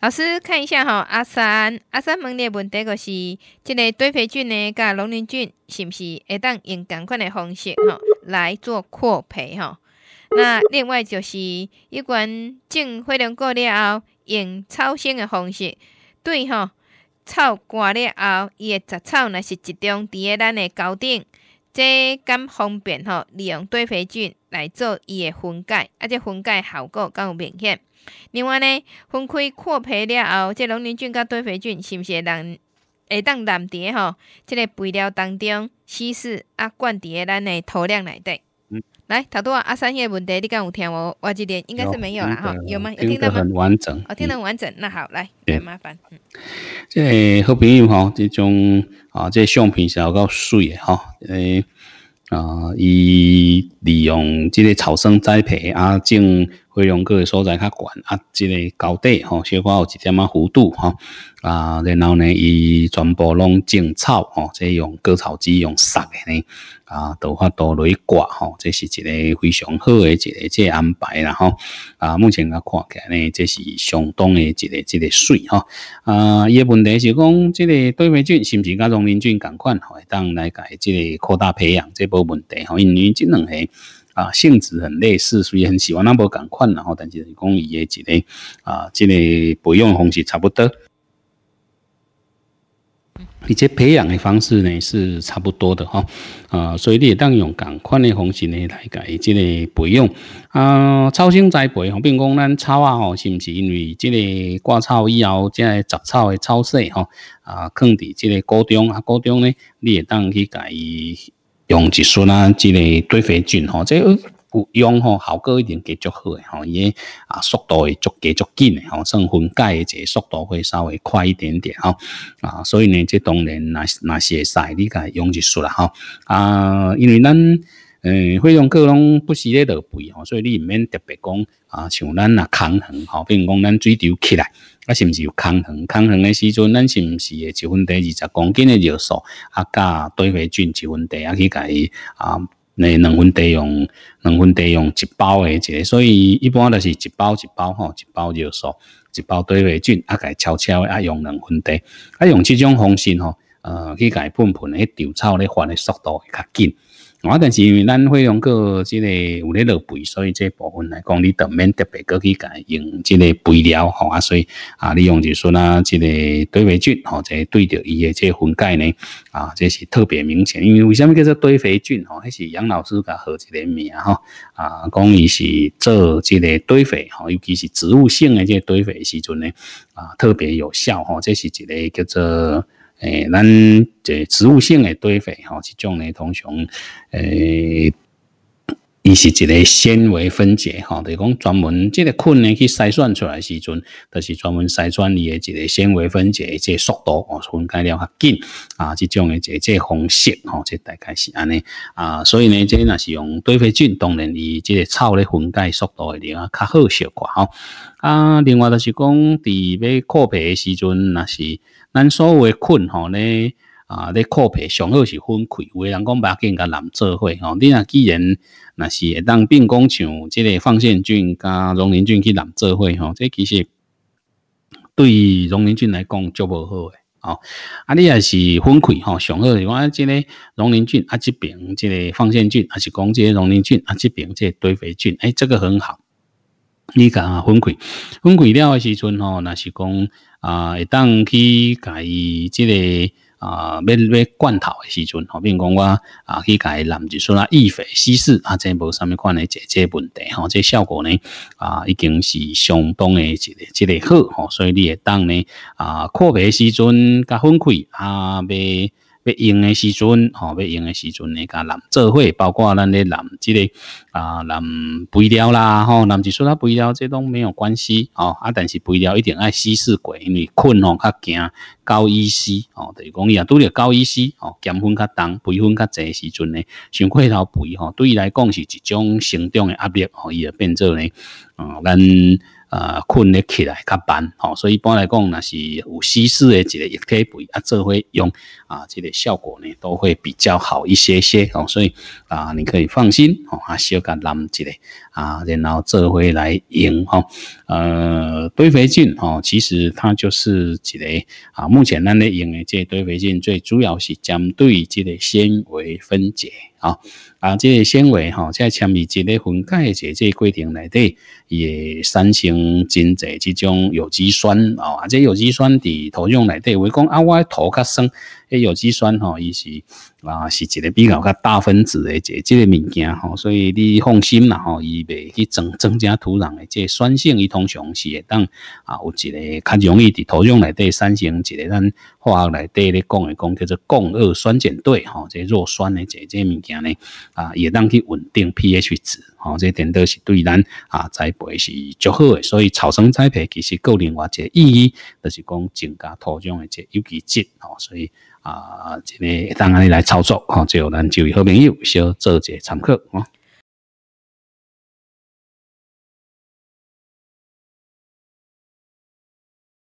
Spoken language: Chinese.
老师看一下哈，阿三阿三问你问题就是，这个堆肥菌呢，甲农林菌是不是会当用同款的方式哈来做扩培哈？那另外就是一款种肥料过了后，用超绳的方式，对哈？草挂了后，伊的杂草若是集中咧咱的高顶。即咁方便吼，利用堆肥菌来做伊的分解，啊，且分解效果较明显。另外呢，分开扩培了后，即龙鳞菌甲堆肥菌是不是当会当蓝蝶吼？即个肥料当中稀释啊，灌伫个咱嘅土壤内底。来，都多阿三爷问题，你敢有听无？我这边应该是没有了哈，有吗？有听到吗？很完整，我听很完整。那好，来很麻烦。嗯，这好朋友哈，这种啊，这相片是够水的哈。诶啊，伊利用这个草生栽培啊种。费用诶所在较悬，啊，一个高低吼，小可有一点仔弧度吼。啊，然后呢，伊全部拢种草吼，即用割草机用杀诶呢，啊，都发都雷刮吼，这是一个非常好诶一个即安排，啦。吼，啊，目前啊，看起来呢，这是相当诶一个一个水吼。啊，伊诶问题，是讲即个对梅菌是不是甲农林菌共款吼，当来改即扩大培养这问题吼，因为即两个。啊，性质很类似，所以很喜欢那么赶款，然后但是讲伊个一个啊，这个培养方式差不多，而且培养的方式呢是差不多的哈啊，所以你也当用港款的方式呢来改，即个培养啊，超生栽培，吼，比如讲咱草啊吼，是不是因为即个挂草以后，这个杂草的超色，吼啊，放在即个高中啊高中呢，你也当去改。用一束啦即个对肥菌吼，这用吼效果一定加足好诶吼，也啊速度会比加比紧诶，吼生分解诶这速度会稍微快一点点吼啊，所以呢，这当然那那些使你该用一束啦吼啊，因为咱。嗯，费用各拢不是咧落肥吼，所以你毋免特别讲啊，像咱呐抗衡吼，如讲咱水丢起来，啊，是不是有抗衡？抗衡的时阵，咱是不是会一分地二十公斤的尿素啊？加堆肥菌，一分地啊去伊啊？两分地用，两分地用一包的，个，所以一般都是一包一包吼，一包尿素，一包堆肥菌，啊伊悄悄啊用两分地啊用这种方式吼，呃，去喷喷盆迄稻草咧换诶速度会较紧。我但是因为咱费用过即个有咧落肥，所以这部分来讲，你当免特别过去改用即个肥料吼啊，所以啊，你用就说啦，即个堆肥菌吼，在对着伊的即分解呢啊，这是特别明显。因为为什么叫做堆肥菌吼？还是杨老师的好一个名吼啊？讲伊是做即个堆肥吼，尤其是植物性的即堆肥时阵呢啊，特别有效吼。这是一个叫做。诶，咱这植物性的堆肥，吼，这种呢通常诶。伊是一个纤维分解，吼，就讲专门即个菌呢去筛选出来时阵，它是专门筛选伊个一个纤维分解的这速度哦，分解了较紧啊，即种的这个方式，吼，即大概是安尼啊，所以呢，即若是用堆肥菌，当然伊即个草咧分解速度会另啊较好小寡吼啊，另外就是讲伫要扩皮的时阵，若是咱所谓菌吼呢。啊！咧靠皮上好是分开，诶人讲把佮甲家攵做伙吼。你若既然若是，会当并讲像即个放线菌甲溶磷菌去攵做伙吼，这其实对溶磷菌来讲足无好诶。吼啊，你若是分开吼，上好是讲即个溶磷菌啊，即边即个放线菌，还是讲即个溶磷菌啊，即边即个堆肥菌，诶，这个很好。你啊，分开，分开了诶时阵吼，若是讲啊，会当去甲伊即个。啊，要要罐头的时阵，吼，比如讲我啊，去伊染一说啊，易肥稀释，啊，这无什么关的这这问题，吼，这效果呢，啊，已经是相当的，这这个好，吼，所以你也当呢，啊，扩肥时阵甲分开，啊，要。用诶时阵，吼，要用诶时阵呢，甲男做伙，包括咱咧男，即个啊男肥料啦，吼，男就说他肥料，即拢没有关系，哦，啊，但是肥料一定爱稀释过，因为困哦，较惊高依 C，哦，等于讲伊啊，拄着高依 C，哦，咸分较重，肥分较侪时阵呢，上块头肥，吼，对伊来讲是一种成长诶压力，吼，伊就变做呢，啊，咱。啊，困得起来较慢，吼，所以一般来讲呢，是有稀释的一个液体肥啊，做伙用啊，这个效果呢都会比较好一些些，吼，所以啊，你可以放心，吼，啊，小甲浓一个啊，然后做伙来用，吼。呃，堆肥菌哦，其实它就是一个啊，目前咱咧用的这堆肥菌，最主要是针对这个纤维分解啊，啊，这纤维哈，在参与这个分解的这过程内底，也产生真济这种有机酸啊，这有机酸伫土壤内底，为讲啊，我土较酸。诶，有机酸吼，伊是啊，是一个比较较大分子诶，个即个物件吼，所以你放心啦吼，伊未去增增加土壤诶即酸性一通是会但啊有一个较容易伫土壤内底产生一个咱化学内底咧讲诶讲叫做共二酸碱对吼，即弱酸诶即个物件咧啊，也当去稳定 pH 值吼，个点都是对咱啊栽培是足好诶，所以草生栽培其实够另外一个意义，就是讲增加土壤诶个有机质吼，所以。啊，这里当然来操作吼，就后咱就位好朋友小做一些参考哦。